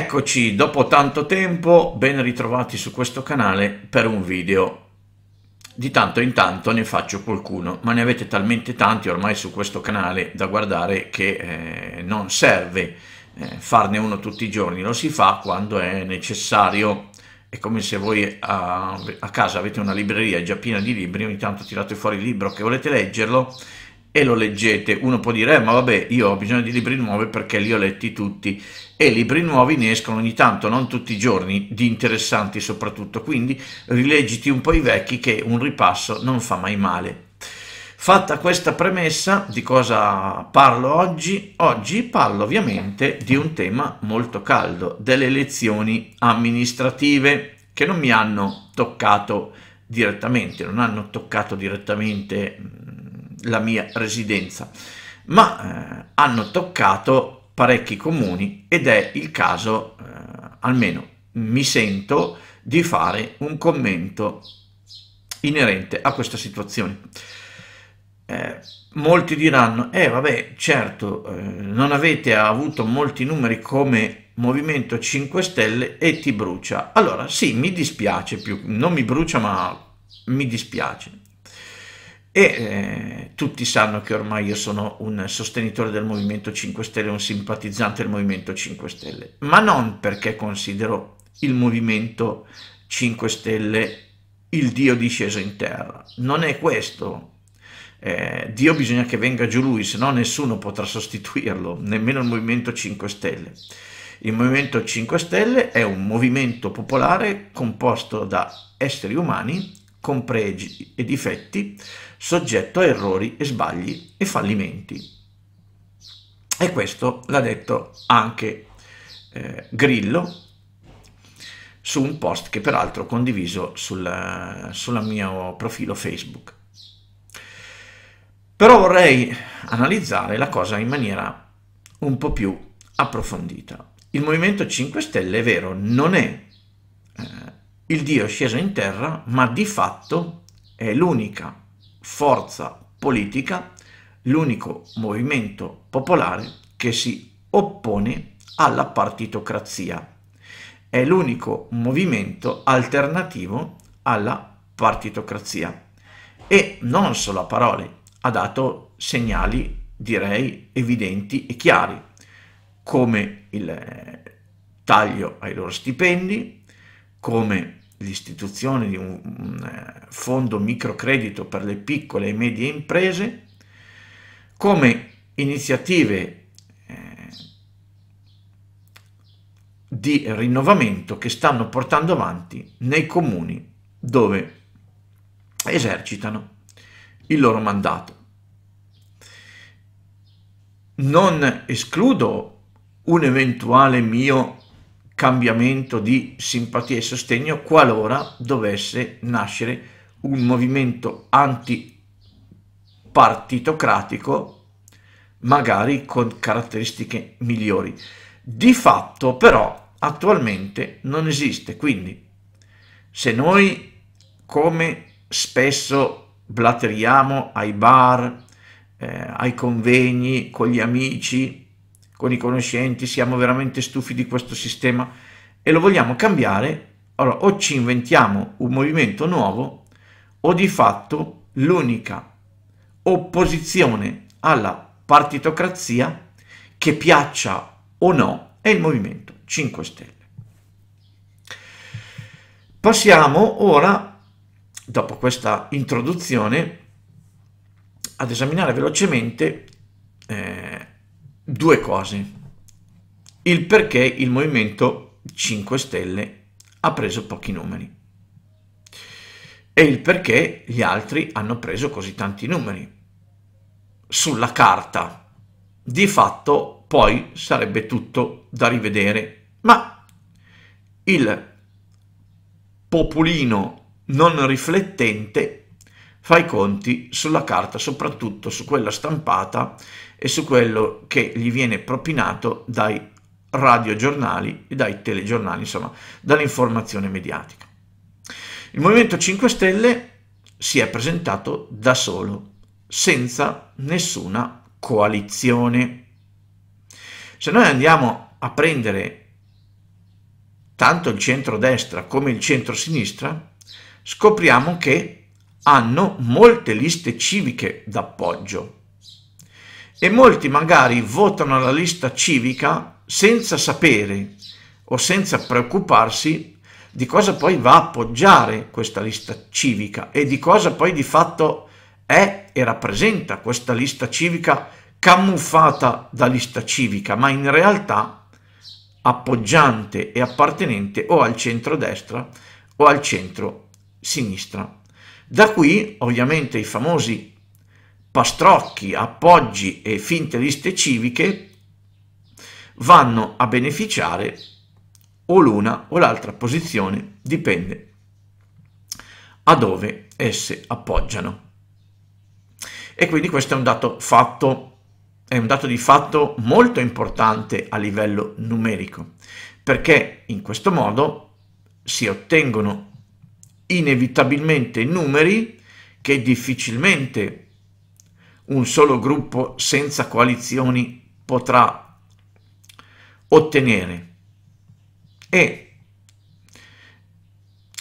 Eccoci, dopo tanto tempo, ben ritrovati su questo canale per un video. Di tanto in tanto ne faccio qualcuno, ma ne avete talmente tanti ormai su questo canale da guardare che eh, non serve eh, farne uno tutti i giorni, lo si fa quando è necessario. È come se voi a, a casa avete una libreria già piena di libri, ogni tanto tirate fuori il libro che volete leggerlo e lo leggete, uno può dire, eh, ma vabbè, io ho bisogno di libri nuovi perché li ho letti tutti e libri nuovi ne escono ogni tanto, non tutti i giorni, di interessanti soprattutto, quindi rileggiti un po' i vecchi che un ripasso non fa mai male. Fatta questa premessa, di cosa parlo oggi? Oggi parlo ovviamente di un tema molto caldo, delle elezioni amministrative che non mi hanno toccato direttamente, non hanno toccato direttamente mm, la mia residenza, ma eh, hanno toccato parecchi comuni ed è il caso, eh, almeno mi sento, di fare un commento inerente a questa situazione. Eh, molti diranno, eh vabbè, certo, eh, non avete avuto molti numeri come Movimento 5 Stelle e ti brucia. Allora, sì, mi dispiace più, non mi brucia, ma mi dispiace e eh, tutti sanno che ormai io sono un sostenitore del Movimento 5 Stelle, un simpatizzante del Movimento 5 Stelle, ma non perché considero il Movimento 5 Stelle il Dio disceso in terra, non è questo. Eh, Dio bisogna che venga giù lui, se no nessuno potrà sostituirlo, nemmeno il Movimento 5 Stelle. Il Movimento 5 Stelle è un movimento popolare composto da esseri umani con pregi e difetti, soggetto a errori e sbagli e fallimenti. E questo l'ha detto anche eh, Grillo su un post che peraltro ho condiviso sul, sul mio profilo Facebook. Però vorrei analizzare la cosa in maniera un po' più approfondita. Il Movimento 5 Stelle, è vero, non è eh, il Dio sceso in terra, ma di fatto è l'unica forza politica, l'unico movimento popolare che si oppone alla partitocrazia. È l'unico movimento alternativo alla partitocrazia. E non solo a parole, ha dato segnali, direi, evidenti e chiari, come il taglio ai loro stipendi, come l'istituzione di un, un eh, fondo microcredito per le piccole e medie imprese come iniziative eh, di rinnovamento che stanno portando avanti nei comuni dove esercitano il loro mandato. Non escludo un eventuale mio cambiamento di simpatia e sostegno qualora dovesse nascere un movimento antipartitocratico, magari con caratteristiche migliori. Di fatto però attualmente non esiste, quindi se noi come spesso blateriamo ai bar, eh, ai convegni, con gli amici, con i conoscenti, siamo veramente stufi di questo sistema e lo vogliamo cambiare, allora o ci inventiamo un movimento nuovo o di fatto l'unica opposizione alla partitocrazia che piaccia o no è il Movimento 5 Stelle. Passiamo ora, dopo questa introduzione, ad esaminare velocemente eh, due cose. Il perché il Movimento 5 Stelle ha preso pochi numeri e il perché gli altri hanno preso così tanti numeri. Sulla carta, di fatto, poi sarebbe tutto da rivedere, ma il popolino non riflettente fa i conti sulla carta, soprattutto su quella stampata e su quello che gli viene propinato dai radiogiornali e dai telegiornali, insomma, dall'informazione mediatica. Il Movimento 5 Stelle si è presentato da solo, senza nessuna coalizione. Se noi andiamo a prendere tanto il centro-destra come il centro-sinistra, scopriamo che hanno molte liste civiche d'appoggio e molti magari votano la lista civica senza sapere o senza preoccuparsi di cosa poi va a appoggiare questa lista civica e di cosa poi di fatto è e rappresenta questa lista civica camuffata da lista civica, ma in realtà appoggiante e appartenente o al centro-destra o al centro-sinistra. Da qui ovviamente i famosi pastrocchi, appoggi e finte liste civiche vanno a beneficiare o l'una o l'altra posizione, dipende a dove esse appoggiano. E quindi questo è un dato fatto è un dato di fatto molto importante a livello numerico, perché in questo modo si ottengono inevitabilmente numeri che difficilmente un solo gruppo senza coalizioni potrà ottenere e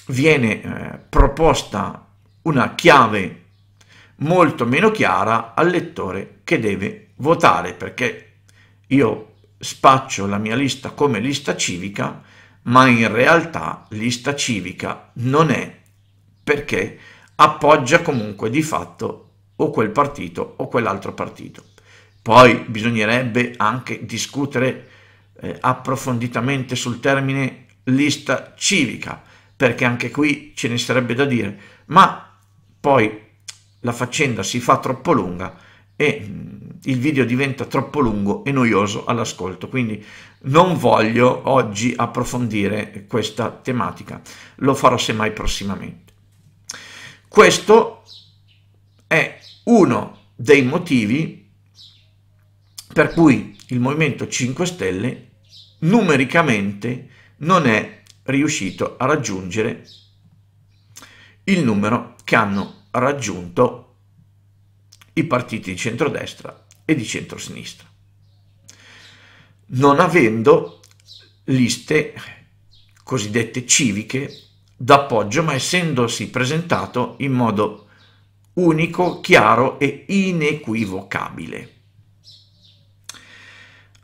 viene eh, proposta una chiave molto meno chiara al lettore che deve votare perché io spaccio la mia lista come lista civica ma in realtà lista civica non è perché appoggia comunque di fatto o quel partito o quell'altro partito. Poi bisognerebbe anche discutere eh, approfonditamente sul termine lista civica, perché anche qui ce ne sarebbe da dire, ma poi la faccenda si fa troppo lunga e mm, il video diventa troppo lungo e noioso all'ascolto, quindi non voglio oggi approfondire questa tematica, lo farò semmai prossimamente. Questo uno dei motivi per cui il Movimento 5 Stelle numericamente non è riuscito a raggiungere il numero che hanno raggiunto i partiti di centrodestra e di centrosinistra, non avendo liste cosiddette civiche d'appoggio, ma essendosi presentato in modo unico, chiaro e inequivocabile.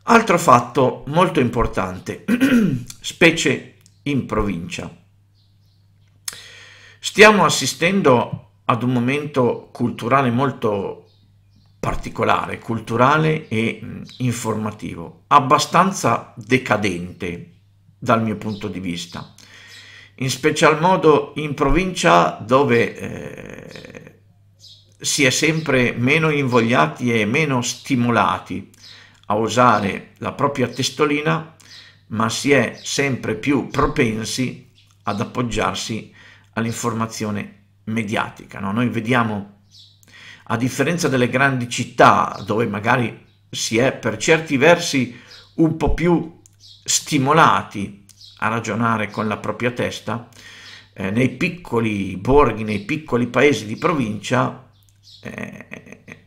Altro fatto molto importante, specie in provincia. Stiamo assistendo ad un momento culturale molto particolare, culturale e mm, informativo, abbastanza decadente dal mio punto di vista, in special modo in provincia dove eh, si è sempre meno invogliati e meno stimolati a usare la propria testolina, ma si è sempre più propensi ad appoggiarsi all'informazione mediatica. No? Noi vediamo, a differenza delle grandi città, dove magari si è per certi versi un po' più stimolati a ragionare con la propria testa, eh, nei piccoli borghi, nei piccoli paesi di provincia, eh,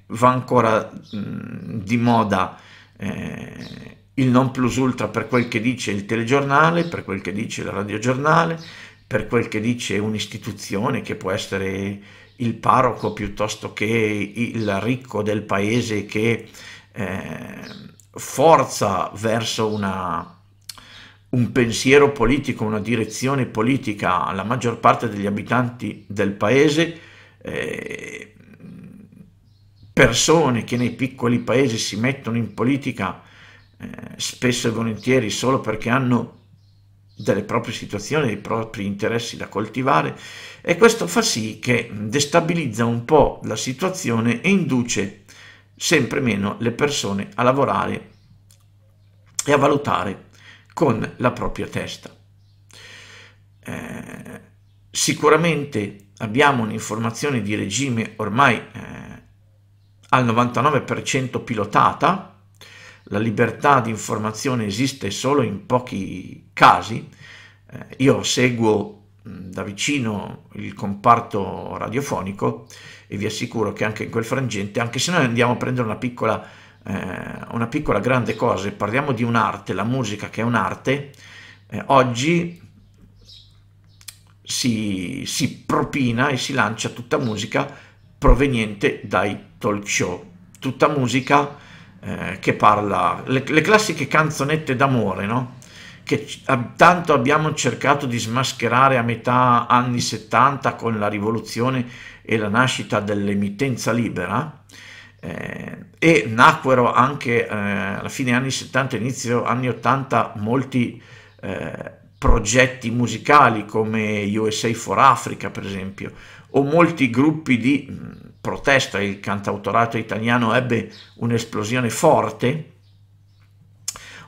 va ancora mh, di moda eh, il non plus ultra per quel che dice il telegiornale, per quel che dice il radiogiornale, per quel che dice un'istituzione che può essere il parroco piuttosto che il ricco del paese che eh, forza verso una, un pensiero politico, una direzione politica alla maggior parte degli abitanti del paese, eh, persone che nei piccoli paesi si mettono in politica eh, spesso e volentieri solo perché hanno delle proprie situazioni, dei propri interessi da coltivare e questo fa sì che destabilizza un po' la situazione e induce sempre meno le persone a lavorare e a valutare con la propria testa. Eh, sicuramente abbiamo un'informazione di regime ormai eh, al 99% pilotata, la libertà di informazione esiste solo in pochi casi. Eh, io seguo mm, da vicino il comparto radiofonico e vi assicuro che anche in quel frangente, anche se noi andiamo a prendere una piccola, eh, una piccola grande cosa e parliamo di un'arte, la musica che è un'arte, eh, oggi si, si propina e si lancia tutta musica proveniente dai talk show. Tutta musica eh, che parla, le, le, classiche canzonette d'amore, no? che tanto abbiamo cercato di smascherare a metà anni 70 con la rivoluzione e la nascita dell'emittenza libera eh, e nacquero anche eh, alla fine anni 70 inizio anni 80 molti eh, progetti musicali come USA for Africa per esempio o molti gruppi di mm, protesta, il cantautorato italiano ebbe un'esplosione forte,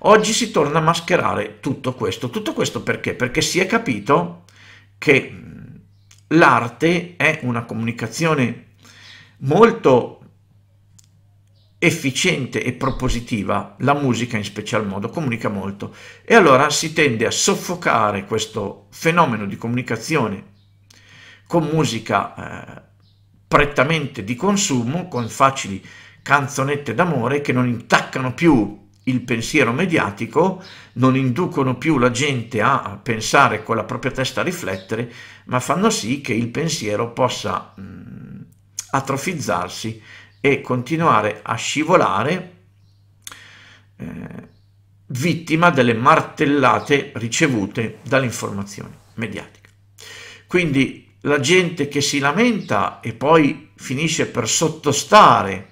oggi si torna a mascherare tutto questo. Tutto questo perché? Perché si è capito che mm, l'arte è una comunicazione molto efficiente e propositiva, la musica in special modo comunica molto e allora si tende a soffocare questo fenomeno di comunicazione con musica eh, prettamente di consumo, con facili canzonette d'amore che non intaccano più il pensiero mediatico, non inducono più la gente a pensare con la propria testa a riflettere, ma fanno sì che il pensiero possa mh, mm, atrofizzarsi e continuare a scivolare eh, vittima delle martellate ricevute dall'informazione mediatica. Quindi la gente che si lamenta e poi finisce per sottostare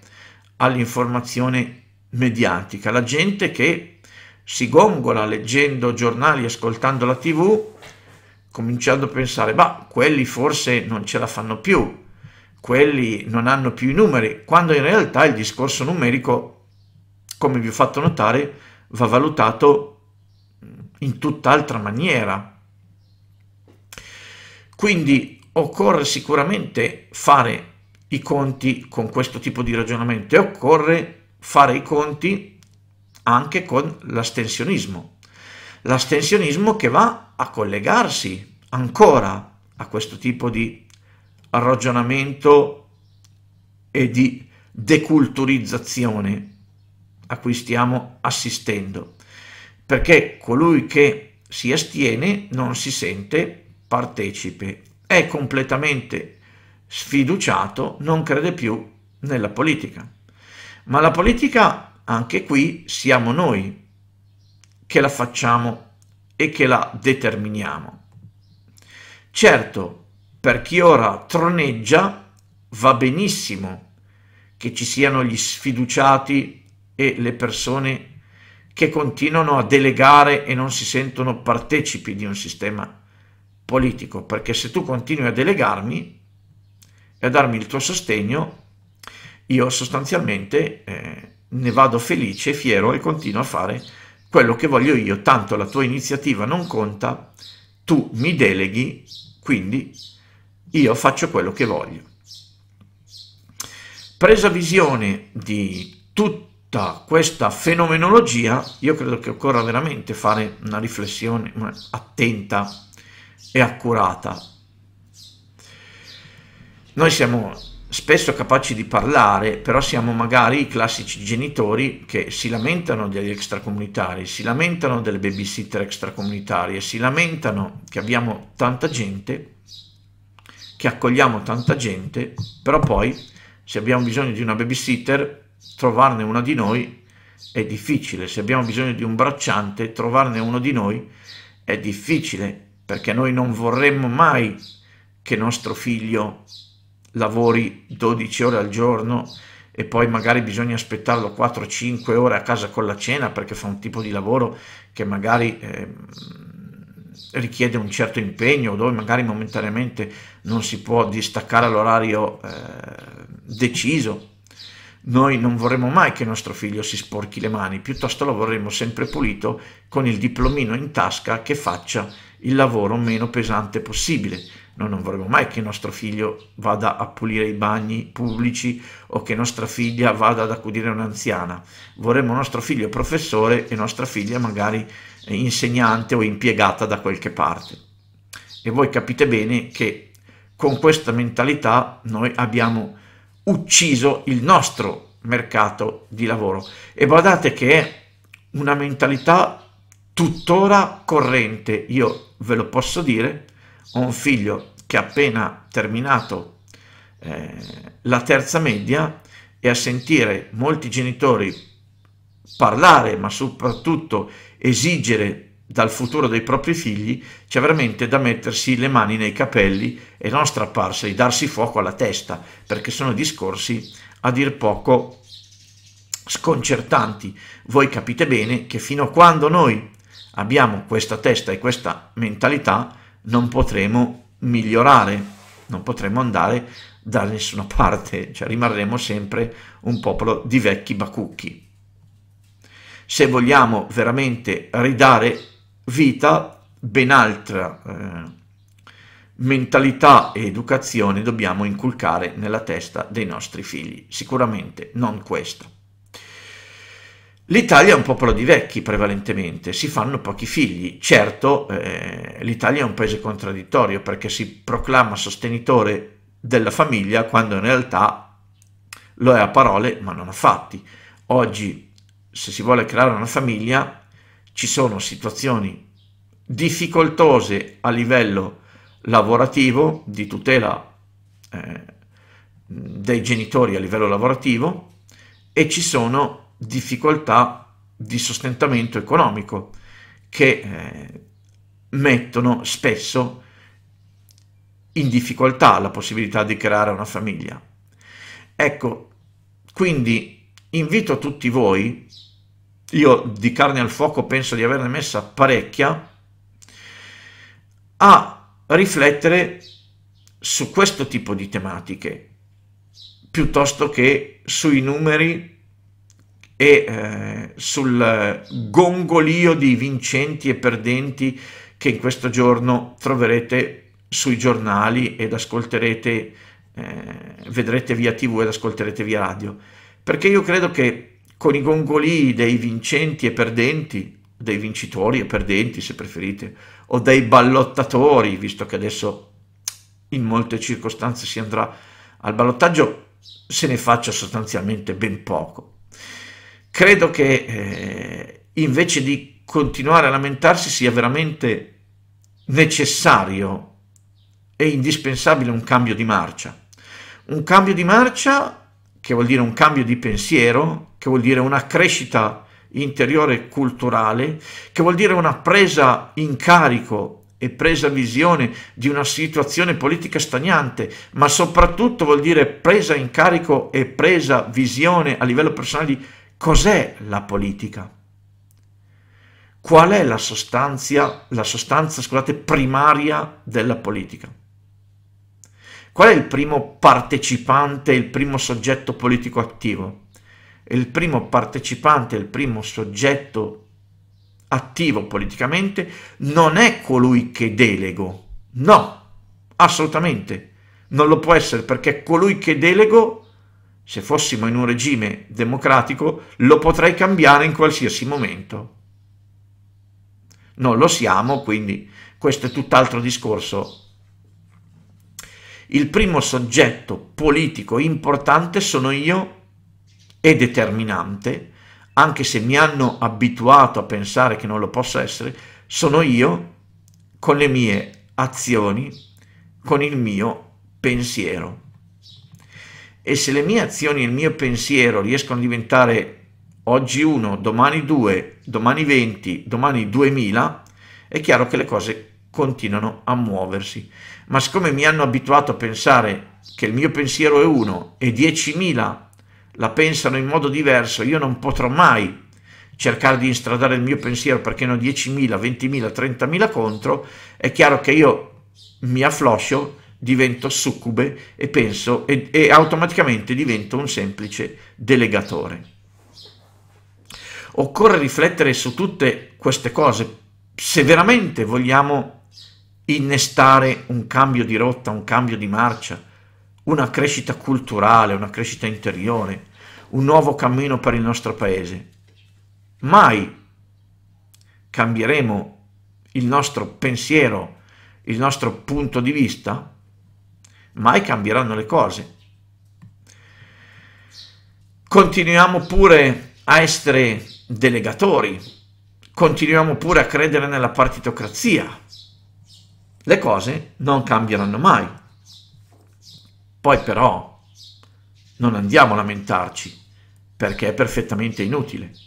all'informazione mediatica, la gente che si gongola leggendo giornali, ascoltando la tv, cominciando a pensare, ma quelli forse non ce la fanno più, quelli non hanno più i numeri, quando in realtà il discorso numerico, come vi ho fatto notare, va valutato in tutt'altra maniera. Quindi occorre sicuramente fare i conti con questo tipo di ragionamento e occorre fare i conti anche con l'astensionismo. L'astensionismo che va a collegarsi ancora a questo tipo di ragionamento e di deculturizzazione a cui stiamo assistendo, perché colui che si astiene non si sente partecipe è completamente sfiduciato, non crede più nella politica. Ma la politica, anche qui, siamo noi che la facciamo e che la determiniamo. Certo, per chi ora troneggia va benissimo che ci siano gli sfiduciati e le persone che continuano a delegare e non si sentono partecipi di un sistema politico, perché se tu continui a delegarmi e a darmi il tuo sostegno, io sostanzialmente eh, ne vado felice, fiero e continuo a fare quello che voglio io, tanto la tua iniziativa non conta, tu mi deleghi, quindi io faccio quello che voglio. Presa visione di tutta questa fenomenologia, io credo che occorra veramente fare una riflessione attenta e accurata. Noi siamo spesso capaci di parlare, però siamo magari i classici genitori che si lamentano degli extracomunitari, si lamentano delle babysitter extracomunitarie, si lamentano che abbiamo tanta gente, che accogliamo tanta gente, però poi se abbiamo bisogno di una babysitter, trovarne una di noi è difficile, se abbiamo bisogno di un bracciante, trovarne uno di noi è difficile, perché noi non vorremmo mai che nostro figlio lavori 12 ore al giorno e poi magari bisogna aspettarlo 4-5 ore a casa con la cena perché fa un tipo di lavoro che magari eh, richiede un certo impegno dove magari momentaneamente non si può distaccare all'orario eh, deciso. Noi non vorremmo mai che nostro figlio si sporchi le mani, piuttosto lo vorremmo sempre pulito con il diplomino in tasca che faccia il lavoro meno pesante possibile. Noi non vorremmo mai che nostro figlio vada a pulire i bagni pubblici o che nostra figlia vada ad accudire un'anziana. Vorremmo nostro figlio professore e nostra figlia magari insegnante o impiegata da qualche parte. E voi capite bene che con questa mentalità noi abbiamo ucciso il nostro mercato di lavoro. E guardate che è una mentalità tuttora corrente, io ve lo posso dire, ho un figlio che ha appena terminato eh, la terza media e a sentire molti genitori parlare, ma soprattutto esigere dal futuro dei propri figli, c'è veramente da mettersi le mani nei capelli e non strapparseli, darsi fuoco alla testa, perché sono discorsi a dir poco sconcertanti. Voi capite bene che fino a quando noi abbiamo questa testa e questa mentalità, non potremo migliorare, non potremo andare da nessuna parte, cioè rimarremo sempre un popolo di vecchi bacucchi. Se vogliamo veramente ridare vita, ben altra eh, mentalità e educazione dobbiamo inculcare nella testa dei nostri figli, sicuramente non questa. L'Italia è un popolo di vecchi prevalentemente, si fanno pochi figli. Certo, eh, l'Italia è un paese contraddittorio perché si proclama sostenitore della famiglia quando in realtà lo è a parole ma non a fatti. Oggi, se si vuole creare una famiglia, ci sono situazioni difficoltose a livello lavorativo, di tutela eh, dei genitori a livello lavorativo e ci sono difficoltà di sostentamento economico che eh, mettono spesso in difficoltà la possibilità di creare una famiglia. Ecco, quindi invito tutti voi, io di carne al fuoco penso di averne messa parecchia, a riflettere su questo tipo di tematiche piuttosto che sui numeri e eh, sul gongolio di vincenti e perdenti che in questo giorno troverete sui giornali ed ascolterete, eh, vedrete via tv ed ascolterete via radio. Perché io credo che con i gongolii dei vincenti e perdenti, dei vincitori e perdenti se preferite, o dei ballottatori, visto che adesso in molte circostanze si andrà al ballottaggio, se ne faccia sostanzialmente ben poco credo che eh, invece di continuare a lamentarsi sia veramente necessario e indispensabile un cambio di marcia. Un cambio di marcia che vuol dire un cambio di pensiero, che vuol dire una crescita interiore culturale, che vuol dire una presa in carico e presa visione di una situazione politica stagnante, ma soprattutto vuol dire presa in carico e presa visione a livello personale di Cos'è la politica? Qual è la sostanza, la sostanza scusate, primaria della politica? Qual è il primo partecipante, il primo soggetto politico attivo? Il primo partecipante, il primo soggetto attivo politicamente non è colui che delego, no, assolutamente, non lo può essere perché colui che delego se fossimo in un regime democratico, lo potrei cambiare in qualsiasi momento. Non lo siamo, quindi questo è tutt'altro discorso. Il primo soggetto politico importante sono io e determinante, anche se mi hanno abituato a pensare che non lo possa essere, sono io con le mie azioni, con il mio pensiero e se le mie azioni e il mio pensiero riescono a diventare oggi 1, domani 2, domani 20, domani 2000, è chiaro che le cose continuano a muoversi. Ma siccome mi hanno abituato a pensare che il mio pensiero è 1 e 10.000 la pensano in modo diverso, io non potrò mai cercare di instradare il mio pensiero perché ne ho 10.000, 20.000, 30.000 contro, è chiaro che io mi affloscio divento succube e penso e, e automaticamente divento un semplice delegatore. Occorre riflettere su tutte queste cose se veramente vogliamo innestare un cambio di rotta, un cambio di marcia, una crescita culturale, una crescita interiore, un nuovo cammino per il nostro paese. Mai cambieremo il nostro pensiero, il nostro punto di vista mai cambieranno le cose. Continuiamo pure a essere delegatori, continuiamo pure a credere nella partitocrazia. Le cose non cambieranno mai. Poi però non andiamo a lamentarci perché è perfettamente inutile.